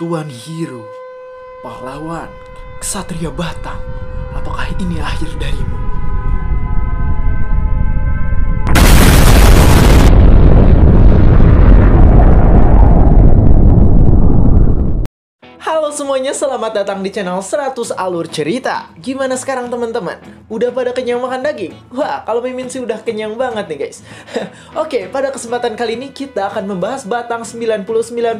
Tuan Hiro, pahlawan, ksatria batang, apakah ini akhir darimu? Halo semuanya, selamat datang di channel 100 Alur Cerita. Gimana sekarang teman-teman? udah pada kenyang makan daging? Wah, kalau mimin sih udah kenyang banget nih guys. Oke, pada kesempatan kali ini kita akan membahas Batang 99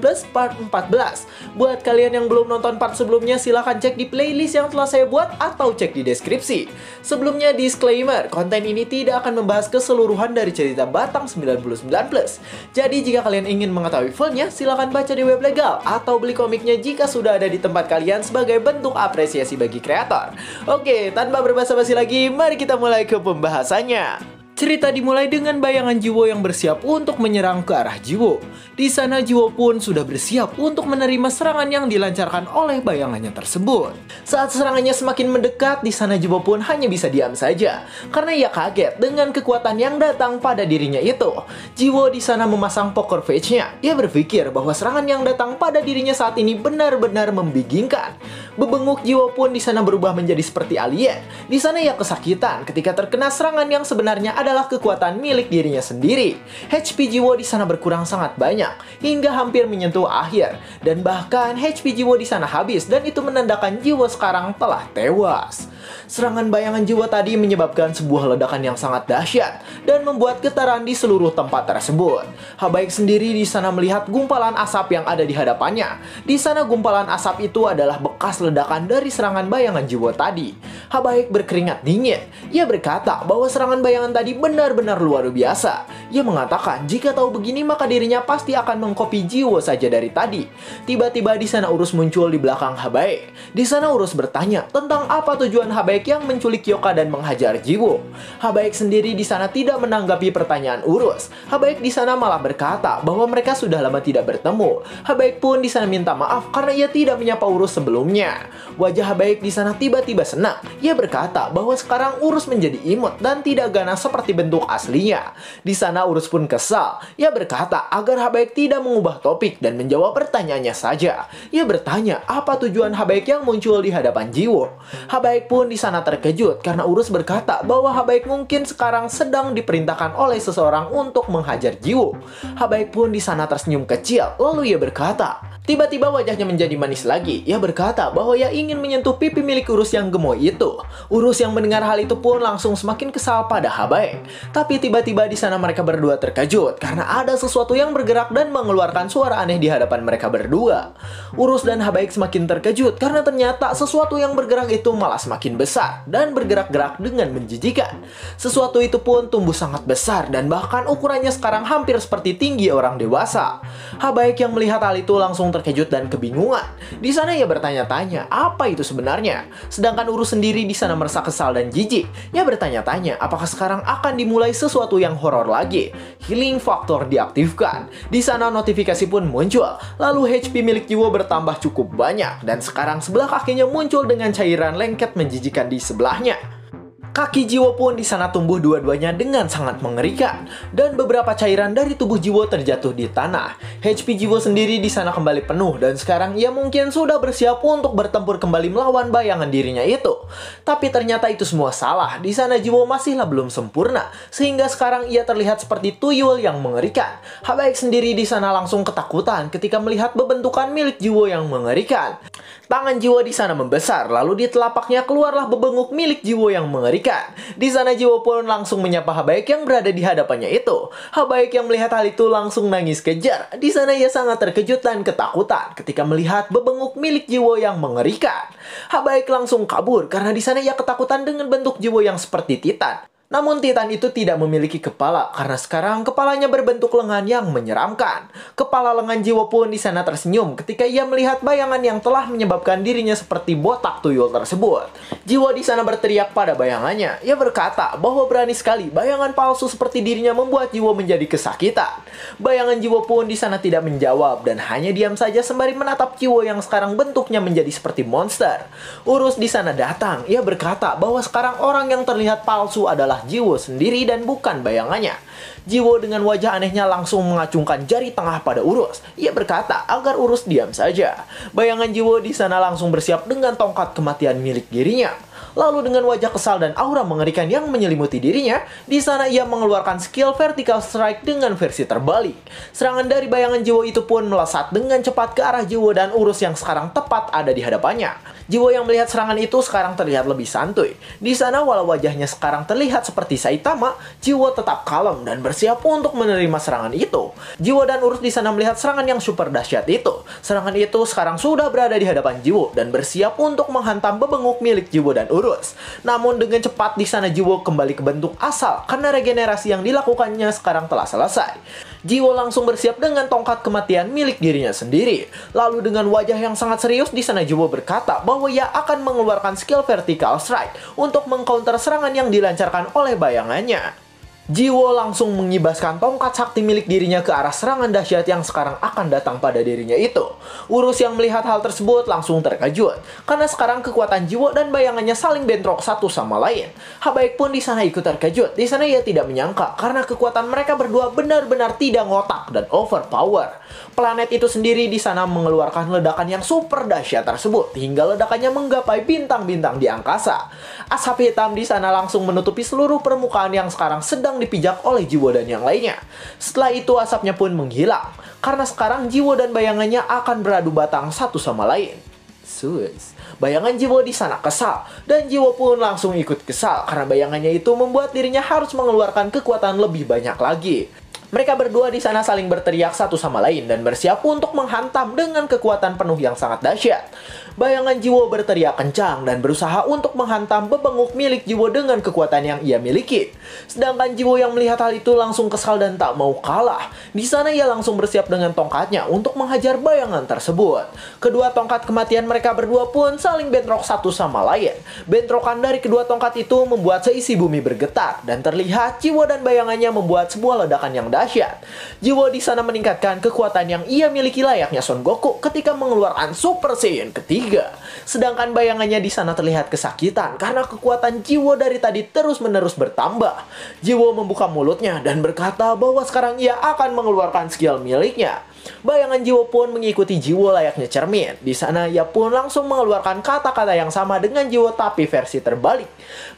Plus Part 14. Buat kalian yang belum nonton part sebelumnya, silahkan cek di playlist yang telah saya buat atau cek di deskripsi. Sebelumnya disclaimer, konten ini tidak akan membahas keseluruhan dari cerita Batang 99 Plus. Jadi jika kalian ingin mengetahui fullnya, silahkan baca di web legal atau beli komiknya jika sudah ada di tempat kalian sebagai bentuk apresiasi bagi kreator. Oke, tanpa berbahasa basi lagi, mari kita mulai ke pembahasannya. Cerita dimulai dengan bayangan Jiwo yang bersiap untuk menyerang ke arah Jiwo. Di sana Jiwo pun sudah bersiap untuk menerima serangan yang dilancarkan oleh bayangannya tersebut. Saat serangannya semakin mendekat, di sana Jiwo pun hanya bisa diam saja karena ia kaget dengan kekuatan yang datang pada dirinya itu. Jiwo di sana memasang poker face-nya. Ia berpikir bahwa serangan yang datang pada dirinya saat ini benar-benar membingungkan. Bebenguk Jiwo pun di sana berubah menjadi seperti alien. Di sana ia kesakitan ketika terkena serangan yang sebenarnya ada adalah kekuatan milik dirinya sendiri. HP Jiwo di sana berkurang sangat banyak, hingga hampir menyentuh akhir, dan bahkan HP Jiwo di sana habis, dan itu menandakan jiwa sekarang telah tewas. Serangan bayangan jiwa tadi menyebabkan sebuah ledakan yang sangat dahsyat, dan membuat getaran di seluruh tempat tersebut. Habaik sendiri di sana melihat gumpalan asap yang ada di hadapannya. Di sana gumpalan asap itu adalah bekas ledakan dari serangan bayangan jiwa tadi. Habaik berkeringat dingin. Ia berkata bahwa serangan bayangan tadi benar-benar luar biasa. Ia mengatakan jika tahu begini maka dirinya pasti akan mengkopi Jiwo saja dari tadi. Tiba-tiba di sana Urus muncul di belakang Habaek. Di sana Urus bertanya tentang apa tujuan Habaek yang menculik Yoka dan menghajar Jiwo. Habaek sendiri di sana tidak menanggapi pertanyaan Urus. Habaek di sana malah berkata bahwa mereka sudah lama tidak bertemu. Habaek pun di sana minta maaf karena ia tidak menyapa Urus sebelumnya. Wajah Habaek di sana tiba-tiba senang. Ia berkata bahwa sekarang Urus menjadi imut dan tidak ganas seperti seperti bentuk aslinya. Di sana Urus pun kesal. Ia berkata agar Habaik tidak mengubah topik dan menjawab pertanyaannya saja. Ia bertanya apa tujuan Habaik yang muncul di hadapan Jiwo. Habaik pun di sana terkejut karena Urus berkata bahwa Habaik mungkin sekarang sedang diperintahkan oleh seseorang untuk menghajar Jiwo. Habaik pun di sana tersenyum kecil lalu ia berkata, Tiba-tiba wajahnya menjadi manis lagi. Ia berkata bahwa ia ingin menyentuh pipi milik Urus yang gemoy itu. Urus yang mendengar hal itu pun langsung semakin kesal pada Habaeng. Tapi tiba-tiba di sana mereka berdua terkejut karena ada sesuatu yang bergerak dan mengeluarkan suara aneh di hadapan mereka berdua. Urus dan Habaeng semakin terkejut karena ternyata sesuatu yang bergerak itu malah semakin besar dan bergerak-gerak dengan menjijikan. Sesuatu itu pun tumbuh sangat besar dan bahkan ukurannya sekarang hampir seperti tinggi orang dewasa. Habaeng yang melihat hal itu langsung ter terkejut dan kebingungan. Di sana ia bertanya-tanya, apa itu sebenarnya? Sedangkan Urus sendiri di sana merasa kesal dan jijik. Ia bertanya-tanya, apakah sekarang akan dimulai sesuatu yang horor lagi? Healing Factor diaktifkan. Di sana notifikasi pun muncul. Lalu HP milik Jiwo bertambah cukup banyak. Dan sekarang sebelah kakinya muncul dengan cairan lengket menjijikan di sebelahnya. Kaki Jiwo pun di sana tumbuh dua-duanya dengan sangat mengerikan, dan beberapa cairan dari tubuh Jiwo terjatuh di tanah. HP Jiwo sendiri di sana kembali penuh, dan sekarang ia mungkin sudah bersiap untuk bertempur kembali melawan bayangan dirinya itu. Tapi ternyata itu semua salah, di sana Jiwo masihlah belum sempurna, sehingga sekarang ia terlihat seperti tuyul yang mengerikan. Habaik sendiri di sana langsung ketakutan ketika melihat bebentukan milik Jiwo yang mengerikan. Tangan Jiwo di sana membesar, lalu di telapaknya keluarlah bebenguk milik Jiwo yang mengerikan. Di sana Jiwo pun langsung menyapa Habaik yang berada di hadapannya itu. Habaik yang melihat hal itu langsung nangis kejar. Di sana ia sangat terkejut dan ketakutan ketika melihat bebenguk milik Jiwo yang mengerikan. Habaik langsung kabur karena di sana ia ketakutan dengan bentuk Jiwo yang seperti Titan. Namun Titan itu tidak memiliki kepala karena sekarang kepalanya berbentuk lengan yang menyeramkan. Kepala lengan jiwa pun di sana tersenyum ketika ia melihat bayangan yang telah menyebabkan dirinya seperti botak tuyul tersebut. Jiwa di sana berteriak pada bayangannya. Ia berkata bahwa berani sekali bayangan palsu seperti dirinya membuat jiwa menjadi kesakitan. Bayangan jiwa pun di sana tidak menjawab dan hanya diam saja sembari menatap jiwa yang sekarang bentuknya menjadi seperti monster. Urus di sana datang. Ia berkata bahwa sekarang orang yang terlihat palsu adalah adalah Jiwo sendiri dan bukan bayangannya. Jiwo dengan wajah anehnya langsung mengacungkan jari tengah pada Urus. Ia berkata agar Urus diam saja. Bayangan Jiwo di sana langsung bersiap dengan tongkat kematian milik dirinya. Lalu dengan wajah kesal dan aura mengerikan yang menyelimuti dirinya, di sana ia mengeluarkan skill vertical strike dengan versi terbalik. Serangan dari bayangan Jiwo itu pun melesat dengan cepat ke arah Jiwo dan Urus yang sekarang tepat ada di hadapannya. Jiwo yang melihat serangan itu sekarang terlihat lebih santuy. Di sana walau wajahnya sekarang terlihat seperti Saitama, Jiwo tetap kalem dan bersiap untuk menerima serangan itu. Jiwo dan Urus di sana melihat serangan yang super dahsyat itu. Serangan itu sekarang sudah berada di hadapan Jiwo dan bersiap untuk menghantam bebenguk milik Jiwo dan Urus. Namun dengan cepat di sana Jiwo kembali ke bentuk asal karena regenerasi yang dilakukannya sekarang telah selesai. Jiwo langsung bersiap dengan tongkat kematian milik dirinya sendiri. Lalu dengan wajah yang sangat serius di sana Jiwo berkata bahwa bahwa akan mengeluarkan skill vertical strike untuk mengcounter serangan yang dilancarkan oleh bayangannya. Jiwo langsung mengibaskan tongkat sakti milik dirinya ke arah serangan dahsyat yang sekarang akan datang pada dirinya itu. Urus yang melihat hal tersebut langsung terkejut, karena sekarang kekuatan Jiwo dan bayangannya saling bentrok satu sama lain. Habaik pun di sana ikut terkejut, di sana ia tidak menyangka karena kekuatan mereka berdua benar-benar tidak ngotak dan overpower. Planet itu sendiri di sana mengeluarkan ledakan yang super dahsyat tersebut, hingga ledakannya menggapai bintang-bintang di angkasa. Asap hitam di sana langsung menutupi seluruh permukaan yang sekarang sedang dipijak oleh jiwa dan yang lainnya. Setelah itu asapnya pun menghilang, karena sekarang jiwa dan bayangannya akan beradu batang satu sama lain. Sus, bayangan jiwa di sana kesal, dan jiwa pun langsung ikut kesal karena bayangannya itu membuat dirinya harus mengeluarkan kekuatan lebih banyak lagi. Mereka berdua di sana saling berteriak satu sama lain dan bersiap untuk menghantam dengan kekuatan penuh yang sangat dahsyat. Bayangan Jiwo berteriak kencang dan berusaha untuk menghantam bebenguk milik Jiwo dengan kekuatan yang ia miliki. Sedangkan Jiwo yang melihat hal itu langsung kesal dan tak mau kalah. Di sana ia langsung bersiap dengan tongkatnya untuk menghajar bayangan tersebut. Kedua tongkat kematian mereka berdua pun saling bentrok satu sama lain. Bentrokan dari kedua tongkat itu membuat seisi bumi bergetar dan terlihat Jiwo dan bayangannya membuat sebuah ledakan yang dahsyat. Jiwo di sana meningkatkan kekuatan yang ia miliki layaknya Son Goku ketika mengeluarkan Super Saiyan ketiga tiga. Sedangkan bayangannya di sana terlihat kesakitan karena kekuatan jiwa dari tadi terus-menerus bertambah. Jiwo membuka mulutnya dan berkata bahwa sekarang ia akan mengeluarkan skill miliknya. Bayangan jiwa pun mengikuti jiwa layaknya cermin. Di sana ia pun langsung mengeluarkan kata-kata yang sama dengan jiwa tapi versi terbalik.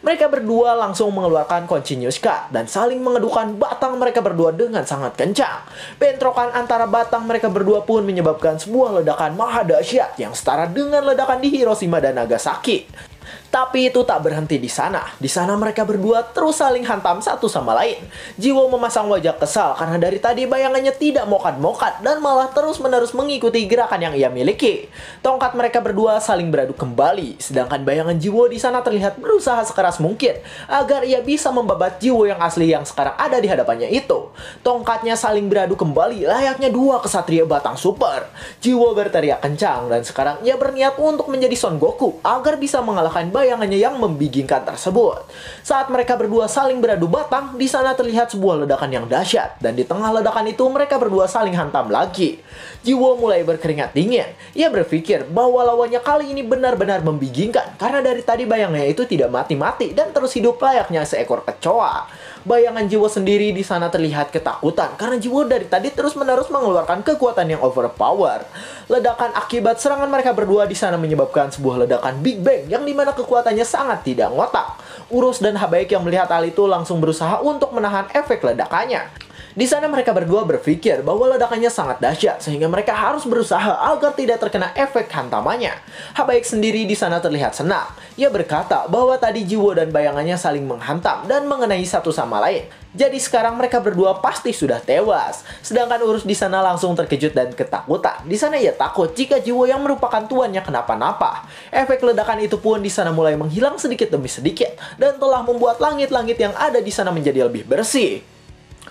Mereka berdua langsung mengeluarkan continuous cut dan saling mengedukan batang mereka berdua dengan sangat kencang. Bentrokan antara batang mereka berdua pun menyebabkan sebuah ledakan maha dahsyat yang setara dengan ledakan di Hiroshima dan Nagasaki. Tapi itu tak berhenti di sana. Di sana mereka berdua terus saling hantam satu sama lain. Jiwo memasang wajah kesal karena dari tadi bayangannya tidak mokat-mokat dan malah terus-menerus mengikuti gerakan yang ia miliki. Tongkat mereka berdua saling beradu kembali, sedangkan bayangan Jiwo di sana terlihat berusaha sekeras mungkin agar ia bisa membabat Jiwo yang asli yang sekarang ada di hadapannya itu. Tongkatnya saling beradu kembali layaknya dua kesatria batang super. Jiwo berteriak kencang dan sekarang ia berniat untuk menjadi Son Goku agar bisa mengalahkan bayangan bayangannya yang membingungkan tersebut. Saat mereka berdua saling beradu batang, di sana terlihat sebuah ledakan yang dahsyat, dan di tengah ledakan itu mereka berdua saling hantam lagi. Jiwo mulai berkeringat dingin. Ia berpikir bahwa lawannya kali ini benar-benar membingungkan, karena dari tadi bayangnya itu tidak mati-mati dan terus hidup layaknya seekor kecoa bayangan jiwa sendiri di sana terlihat ketakutan karena jiwa dari tadi terus-menerus mengeluarkan kekuatan yang overpower. Ledakan akibat serangan mereka berdua di sana menyebabkan sebuah ledakan Big Bang yang dimana kekuatannya sangat tidak ngotak. Urus dan Habaik yang melihat hal itu langsung berusaha untuk menahan efek ledakannya. Di sana mereka berdua berpikir bahwa ledakannya sangat dahsyat sehingga mereka harus berusaha agar tidak terkena efek hantamannya. Habaik sendiri di sana terlihat senang. Ia berkata bahwa tadi jiwa dan bayangannya saling menghantam dan mengenai satu sama lain. Jadi sekarang mereka berdua pasti sudah tewas. Sedangkan Urus di sana langsung terkejut dan ketakutan. Di sana ia takut jika jiwa yang merupakan tuannya kenapa-napa. Efek ledakan itu pun di sana mulai menghilang sedikit demi sedikit dan telah membuat langit-langit yang ada di sana menjadi lebih bersih.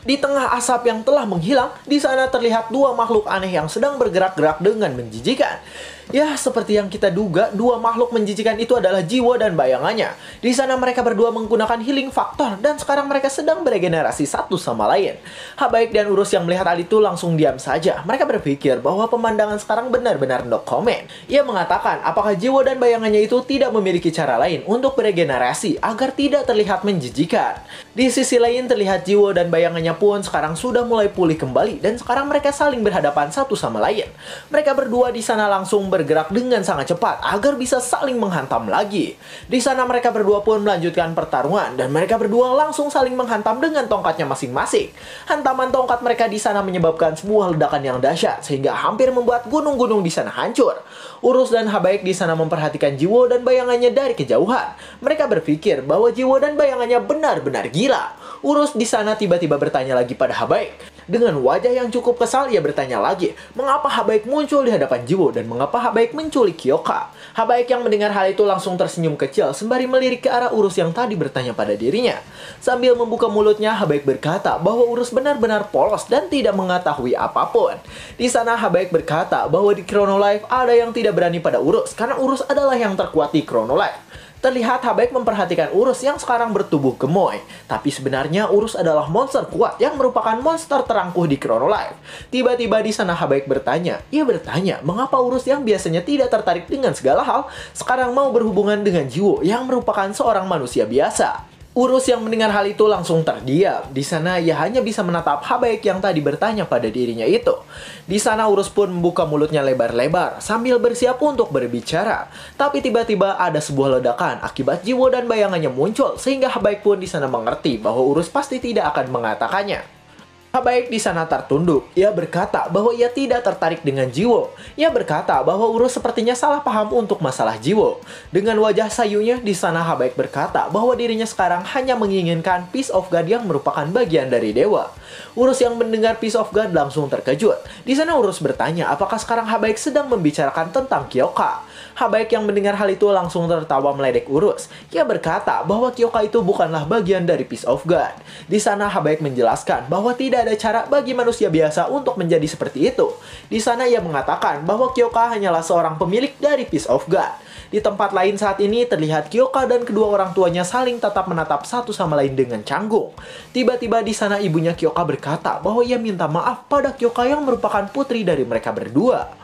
Di tengah asap yang telah menghilang, di sana terlihat dua makhluk aneh yang sedang bergerak-gerak dengan menjijikan. Ya, seperti yang kita duga, dua makhluk menjijikan itu adalah jiwa dan bayangannya. Di sana mereka berdua menggunakan healing faktor dan sekarang mereka sedang beregenerasi satu sama lain. Habaik dan Urus yang melihat hal itu langsung diam saja. Mereka berpikir bahwa pemandangan sekarang benar-benar no comment. Ia mengatakan apakah jiwa dan bayangannya itu tidak memiliki cara lain untuk beregenerasi agar tidak terlihat menjijikan. Di sisi lain terlihat jiwa dan bayangannya pun sekarang sudah mulai pulih kembali dan sekarang mereka saling berhadapan satu sama lain. Mereka berdua di sana langsung bergerak dengan sangat cepat agar bisa saling menghantam lagi. Di sana mereka berdua pun melanjutkan pertarungan dan mereka berdua langsung saling menghantam dengan tongkatnya masing-masing. Hantaman tongkat mereka di sana menyebabkan sebuah ledakan yang dahsyat sehingga hampir membuat gunung-gunung di sana hancur. Urus dan Habaik di sana memperhatikan Jiwo dan bayangannya dari kejauhan. Mereka berpikir bahwa Jiwo dan bayangannya benar-benar gila. Urus di sana tiba-tiba bertanya bertanya lagi pada Habaik. Dengan wajah yang cukup kesal, ia bertanya lagi, mengapa Habaik muncul di hadapan Jiwo dan mengapa Habaik menculik Kyoka? Habaik yang mendengar hal itu langsung tersenyum kecil sembari melirik ke arah Urus yang tadi bertanya pada dirinya. Sambil membuka mulutnya, Habaik berkata bahwa Urus benar-benar polos dan tidak mengetahui apapun. Di sana Habaik berkata bahwa di Chrono Life ada yang tidak berani pada Urus karena Urus adalah yang terkuat di Chrono Life. Terlihat Habeck memperhatikan Urus yang sekarang bertubuh gemoy, tapi sebenarnya Urus adalah monster kuat yang merupakan monster terangkuh di Chrono Life. Tiba-tiba di sana Habeck bertanya, ia bertanya mengapa Urus yang biasanya tidak tertarik dengan segala hal, sekarang mau berhubungan dengan Jiwo yang merupakan seorang manusia biasa. Urus yang mendengar hal itu langsung terdiam. Di sana ia hanya bisa menatap Habaik yang tadi bertanya pada dirinya itu. Di sana Urus pun membuka mulutnya lebar-lebar sambil bersiap untuk berbicara. Tapi tiba-tiba ada sebuah ledakan akibat jiwa dan bayangannya muncul sehingga Habaik pun di sana mengerti bahwa Urus pasti tidak akan mengatakannya. Habaik di sana tertunduk. Ia berkata bahwa ia tidak tertarik dengan Jiwo. Ia berkata bahwa Urus sepertinya salah paham untuk masalah Jiwo. Dengan wajah sayunya di sana Habaik berkata bahwa dirinya sekarang hanya menginginkan Peace of God yang merupakan bagian dari dewa. Urus yang mendengar Peace of God langsung terkejut. Di sana Urus bertanya apakah sekarang Habaik sedang membicarakan tentang Kyoka. Habaik yang mendengar hal itu langsung tertawa meledek urus. Ia berkata bahwa Kyoka itu bukanlah bagian dari Peace of God. Di sana Habaik menjelaskan bahwa tidak ada cara bagi manusia biasa untuk menjadi seperti itu. Di sana ia mengatakan bahwa Kyoka hanyalah seorang pemilik dari Peace of God. Di tempat lain saat ini terlihat Kyoka dan kedua orang tuanya saling tetap menatap satu sama lain dengan canggung. Tiba-tiba di sana ibunya Kyoka berkata bahwa ia minta maaf pada Kyoka yang merupakan putri dari mereka berdua.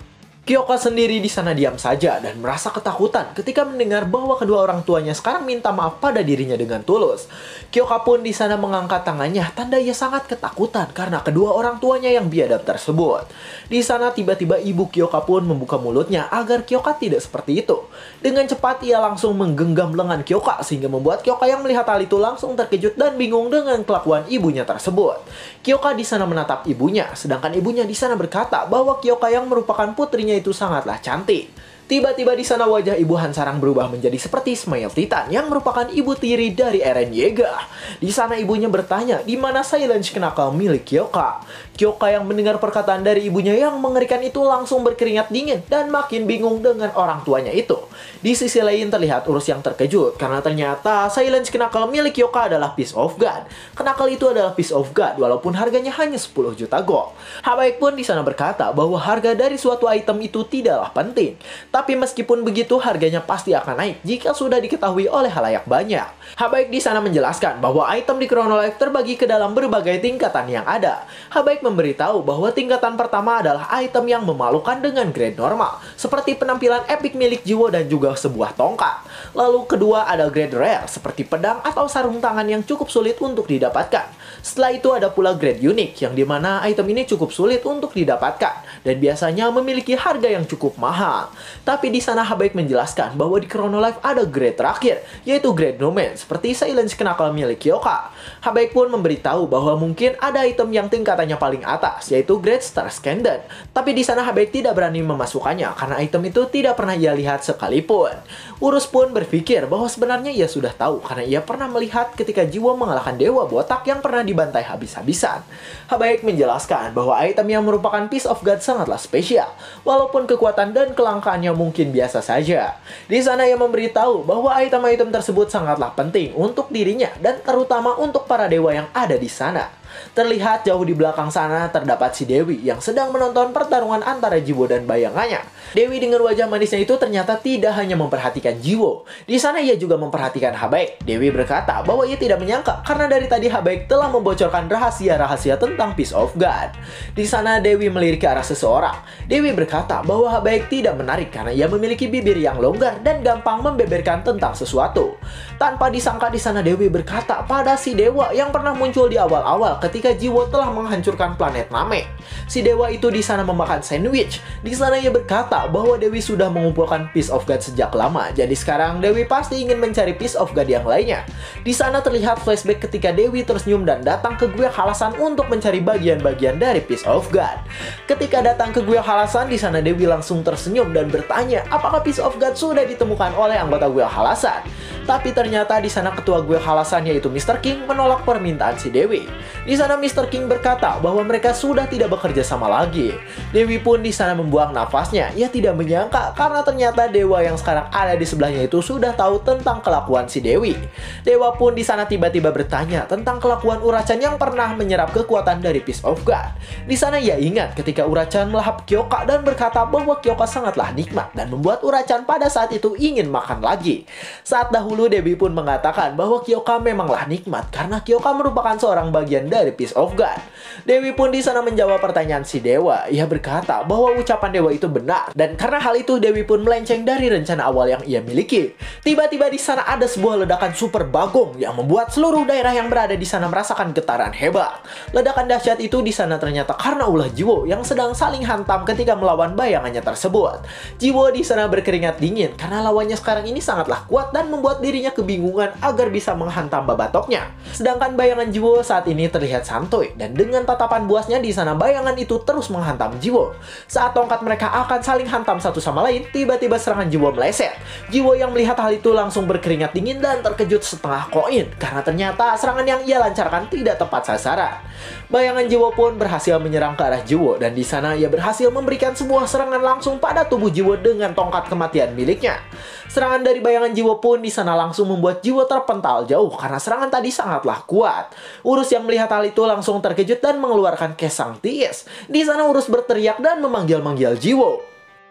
Kyoka sendiri di sana diam saja dan merasa ketakutan ketika mendengar bahwa kedua orang tuanya sekarang minta maaf pada dirinya dengan tulus. Kyoka pun di sana mengangkat tangannya tanda ia sangat ketakutan karena kedua orang tuanya yang biadab tersebut. Di sana tiba-tiba ibu Kyoka pun membuka mulutnya agar Kyoka tidak seperti itu. Dengan cepat ia langsung menggenggam lengan Kyoka sehingga membuat Kyoka yang melihat hal itu langsung terkejut dan bingung dengan kelakuan ibunya tersebut. Kyoka di sana menatap ibunya sedangkan ibunya di sana berkata bahwa Kyoka yang merupakan putrinya itu sangatlah cantik. Tiba-tiba di sana wajah ibu Hansarang berubah menjadi seperti Smile Titan yang merupakan ibu tiri dari Eren Yeager. Di sana ibunya bertanya di mana Silence Kenakal milik Kyoka. Kyoka yang mendengar perkataan dari ibunya yang mengerikan itu langsung berkeringat dingin dan makin bingung dengan orang tuanya itu. Di sisi lain terlihat Urus yang terkejut karena ternyata Silence Kenakal milik Kyoka adalah Piece of God. Kenakal itu adalah Piece of God walaupun harganya hanya 10 juta gold. Habaik pun di sana berkata bahwa harga dari suatu item itu tidaklah penting tapi meskipun begitu, harganya pasti akan naik jika sudah diketahui oleh halayak banyak. Habaik di sana menjelaskan bahwa item di Chronolife terbagi ke dalam berbagai tingkatan yang ada. Habaik memberitahu bahwa tingkatan pertama adalah item yang memalukan dengan grade normal, seperti penampilan epic milik Jiwo dan juga sebuah tongkat. Lalu kedua ada grade rare, seperti pedang atau sarung tangan yang cukup sulit untuk didapatkan. Setelah itu ada pula grade unik yang dimana item ini cukup sulit untuk didapatkan dan biasanya memiliki harga yang cukup mahal. Tapi di sana Habaik menjelaskan bahwa di Chrono Life ada grade terakhir yaitu grade Nomen seperti Silence Kenakal milik Yoka Habaik pun memberitahu bahwa mungkin ada item yang tingkatannya paling atas, yaitu Great Star Scandal. Tapi di sana Habaik tidak berani memasukkannya karena item itu tidak pernah ia lihat sekalipun. Urus pun berpikir bahwa sebenarnya ia sudah tahu karena ia pernah melihat ketika Jiwa mengalahkan Dewa Botak yang pernah dibantai habis-habisan. Habaik menjelaskan bahwa item yang merupakan Piece of God sangatlah spesial, walaupun kekuatan dan kelangkaannya mungkin biasa saja. Di sana ia memberitahu bahwa item-item tersebut sangatlah penting untuk dirinya dan terutama untuk untuk para dewa yang ada di sana. Terlihat jauh di belakang sana terdapat si Dewi yang sedang menonton pertarungan antara Jiwo dan bayangannya. Dewi dengan wajah manisnya itu ternyata tidak hanya memperhatikan Jiwo. Di sana ia juga memperhatikan Habaik. Dewi berkata bahwa ia tidak menyangka karena dari tadi Habaik telah membocorkan rahasia-rahasia tentang Peace of God. Di sana Dewi melirik ke arah seseorang. Dewi berkata bahwa Habaik tidak menarik karena ia memiliki bibir yang longgar dan gampang membeberkan tentang sesuatu. Tanpa disangka di sana Dewi berkata pada si dewa yang pernah muncul di awal-awal ketika jiwa telah menghancurkan planet Nami, Si dewa itu di sana memakan sandwich. Di sana ia berkata bahwa Dewi sudah mengumpulkan Piece of God sejak lama, jadi sekarang Dewi pasti ingin mencari Piece of God yang lainnya. Di sana terlihat flashback ketika Dewi tersenyum dan datang ke gue Halasan untuk mencari bagian-bagian dari Piece of God. Ketika datang ke gue Halasan, di sana Dewi langsung tersenyum dan bertanya apakah Piece of God sudah ditemukan oleh anggota gue Halasan. Tapi ternyata di sana ketua gue Halasan yaitu Mr. King menolak permintaan si Dewi. Di sana Mr. King berkata bahwa mereka sudah tidak bekerja sama lagi. Dewi pun di sana membuang nafasnya. Ia tidak menyangka karena ternyata dewa yang sekarang ada di sebelahnya itu sudah tahu tentang kelakuan si Dewi. Dewa pun di sana tiba-tiba bertanya tentang kelakuan Uracan yang pernah menyerap kekuatan dari Peace of God. Di sana ia ingat ketika Uracan melahap Kyoka dan berkata bahwa Kyoka sangatlah nikmat dan membuat Uracan pada saat itu ingin makan lagi. Saat dahulu Dewi pun mengatakan bahwa Kyoka memanglah nikmat karena Kyoka merupakan seorang bagian dari dari Peace of God. Dewi pun di sana menjawab pertanyaan si dewa. Ia berkata bahwa ucapan dewa itu benar dan karena hal itu Dewi pun melenceng dari rencana awal yang ia miliki. Tiba-tiba di sana ada sebuah ledakan super bagong yang membuat seluruh daerah yang berada di sana merasakan getaran hebat. Ledakan dahsyat itu di sana ternyata karena ulah Jiwo yang sedang saling hantam ketika melawan bayangannya tersebut. Jiwo di sana berkeringat dingin karena lawannya sekarang ini sangatlah kuat dan membuat dirinya kebingungan agar bisa menghantam babatoknya. Sedangkan bayangan Jiwo saat ini terlihat terlihat santuy dan dengan tatapan buasnya di sana bayangan itu terus menghantam Jiwo. Saat tongkat mereka akan saling hantam satu sama lain, tiba-tiba serangan Jiwo meleset. Jiwo yang melihat hal itu langsung berkeringat dingin dan terkejut setengah koin karena ternyata serangan yang ia lancarkan tidak tepat sasaran. Bayangan Jiwo pun berhasil menyerang ke arah Jiwo dan di sana ia berhasil memberikan sebuah serangan langsung pada tubuh Jiwo dengan tongkat kematian miliknya. Serangan dari bayangan Jiwo pun di sana langsung membuat Jiwo terpental jauh karena serangan tadi sangatlah kuat. Urus yang melihat Akal itu langsung terkejut dan mengeluarkan Kesang Ties. Di sana Urus berteriak dan memanggil-manggil Jiwo.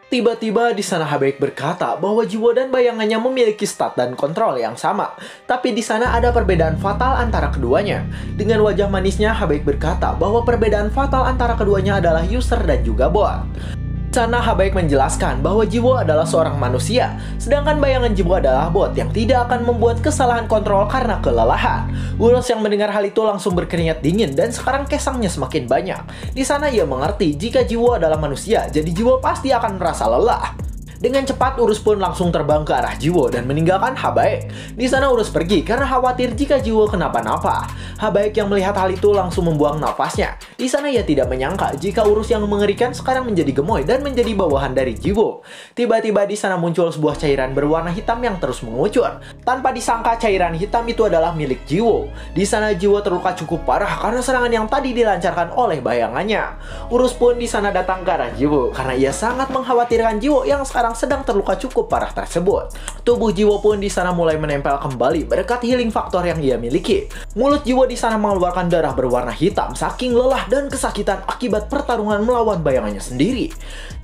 Tiba-tiba di sana Habeik berkata bahwa Jiwo dan bayangannya memiliki stat dan kontrol yang sama. Tapi di sana ada perbedaan fatal antara keduanya. Dengan wajah manisnya Habeik berkata bahwa perbedaan fatal antara keduanya adalah user dan juga bot. Sana Habaik menjelaskan bahwa Jiwo adalah seorang manusia, sedangkan bayangan Jiwo adalah bot yang tidak akan membuat kesalahan kontrol karena kelelahan. Wulos yang mendengar hal itu langsung berkeringat dingin dan sekarang kesangnya semakin banyak. Di sana ia mengerti jika Jiwo adalah manusia, jadi Jiwo pasti akan merasa lelah. Dengan cepat Urus pun langsung terbang ke arah Jiwo dan meninggalkan Habaek. Di sana Urus pergi karena khawatir jika Jiwo kenapa-napa. Habaek yang melihat hal itu langsung membuang nafasnya. Di sana ia tidak menyangka jika Urus yang mengerikan sekarang menjadi gemoy dan menjadi bawahan dari Jiwo. Tiba-tiba di sana muncul sebuah cairan berwarna hitam yang terus mengucur. Tanpa disangka cairan hitam itu adalah milik Jiwo. Di sana Jiwo terluka cukup parah karena serangan yang tadi dilancarkan oleh bayangannya. Urus pun di sana datang ke arah Jiwo karena ia sangat mengkhawatirkan Jiwo yang sekarang sekarang sedang terluka cukup parah tersebut. Tubuh Jiwo pun di sana mulai menempel kembali berkat healing faktor yang ia miliki. Mulut Jiwo di sana mengeluarkan darah berwarna hitam saking lelah dan kesakitan akibat pertarungan melawan bayangannya sendiri.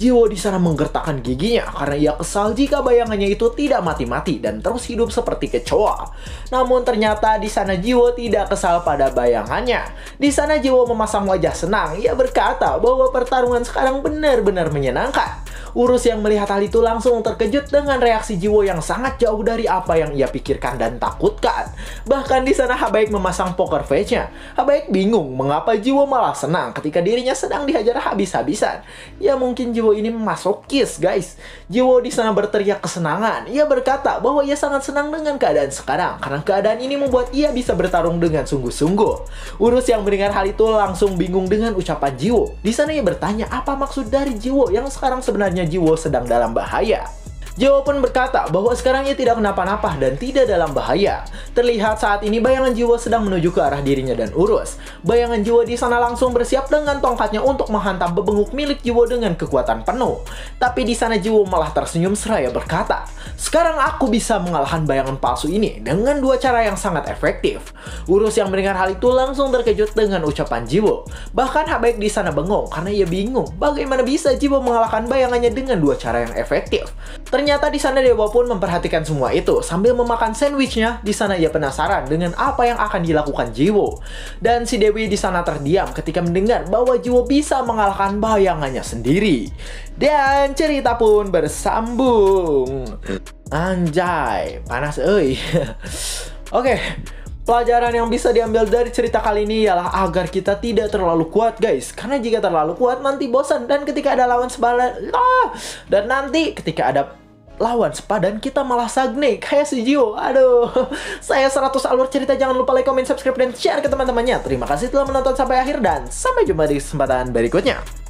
Jiwo di sana menggertakkan giginya karena ia kesal jika bayangannya itu tidak mati-mati dan terus hidup seperti kecoa. Namun ternyata di sana Jiwo tidak kesal pada bayangannya. Di sana Jiwo memasang wajah senang, ia berkata bahwa pertarungan sekarang benar-benar menyenangkan. Urus yang melihat hal itu langsung terkejut dengan reaksi Jiwo yang sangat jauh dari apa yang ia pikirkan dan takutkan. Bahkan di sana Habaik memasang poker face-nya. Habaik bingung mengapa Jiwo malah senang ketika dirinya sedang dihajar habis-habisan. Ya mungkin Jiwo ini masokis, guys. Jiwo di sana berteriak kesenangan. Ia berkata bahwa ia sangat senang dengan keadaan sekarang karena keadaan ini membuat ia bisa bertarung dengan sungguh-sungguh. Urus yang mendengar hal itu langsung bingung dengan ucapan Jiwo. Di sana ia bertanya apa maksud dari Jiwo yang sekarang sebenarnya jiwo sedang dalam bahaya. Jawa pun berkata bahwa sekarang ia tidak kenapa-napa dan tidak dalam bahaya. Terlihat saat ini bayangan jiwa sedang menuju ke arah dirinya dan urus. Bayangan jiwa di sana langsung bersiap dengan tongkatnya untuk menghantam bebenguk milik jiwa dengan kekuatan penuh. Tapi di sana jiwa malah tersenyum seraya berkata, sekarang aku bisa mengalahkan bayangan palsu ini dengan dua cara yang sangat efektif. Urus yang mendengar hal itu langsung terkejut dengan ucapan jiwa. Bahkan hak baik di sana bengong karena ia bingung bagaimana bisa jiwa mengalahkan bayangannya dengan dua cara yang efektif. Ter Ternyata di sana Dewa pun memperhatikan semua itu. Sambil memakan sandwichnya, di sana ia penasaran dengan apa yang akan dilakukan Jiwo. Dan si Dewi di sana terdiam ketika mendengar bahwa Jiwo bisa mengalahkan bayangannya sendiri. Dan cerita pun bersambung. Anjay, panas euy. Oke, okay. Pelajaran yang bisa diambil dari cerita kali ini ialah agar kita tidak terlalu kuat guys Karena jika terlalu kuat nanti bosan dan ketika ada lawan sebalik ah! Dan nanti ketika ada lawan sepadan kita malah sagne kayak si Gio. Aduh, saya 100 alur cerita jangan lupa like, comment, subscribe, dan share ke teman-temannya. Terima kasih telah menonton sampai akhir dan sampai jumpa di kesempatan berikutnya.